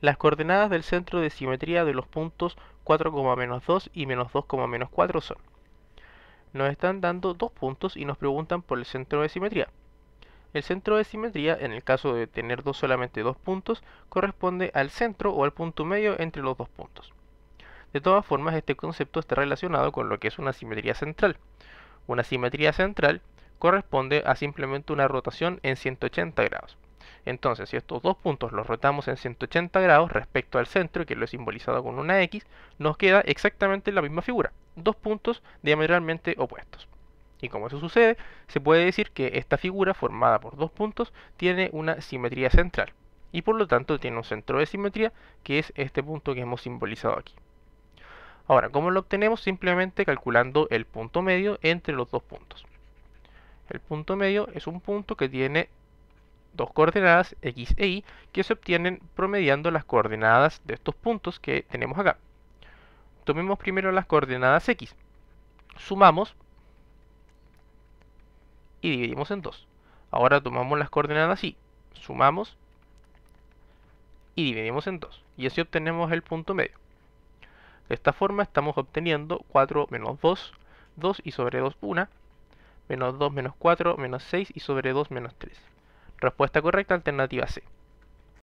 Las coordenadas del centro de simetría de los puntos 4,-2 y menos 2,-4 son. Nos están dando dos puntos y nos preguntan por el centro de simetría. El centro de simetría, en el caso de tener dos, solamente dos puntos, corresponde al centro o al punto medio entre los dos puntos. De todas formas, este concepto está relacionado con lo que es una simetría central. Una simetría central corresponde a simplemente una rotación en 180 grados. Entonces, si estos dos puntos los rotamos en 180 grados respecto al centro, que lo he simbolizado con una X, nos queda exactamente la misma figura, dos puntos diametralmente opuestos. Y como eso sucede, se puede decir que esta figura formada por dos puntos tiene una simetría central, y por lo tanto tiene un centro de simetría que es este punto que hemos simbolizado aquí. Ahora, ¿cómo lo obtenemos? Simplemente calculando el punto medio entre los dos puntos. El punto medio es un punto que tiene dos coordenadas x e y que se obtienen promediando las coordenadas de estos puntos que tenemos acá. Tomemos primero las coordenadas x, sumamos y dividimos en dos. Ahora tomamos las coordenadas y, sumamos y dividimos en 2. Y así obtenemos el punto medio. De esta forma estamos obteniendo 4 menos 2, 2 y sobre 2 1, menos 2 menos 4, menos 6 y sobre 2 menos 3. Respuesta correcta, alternativa C.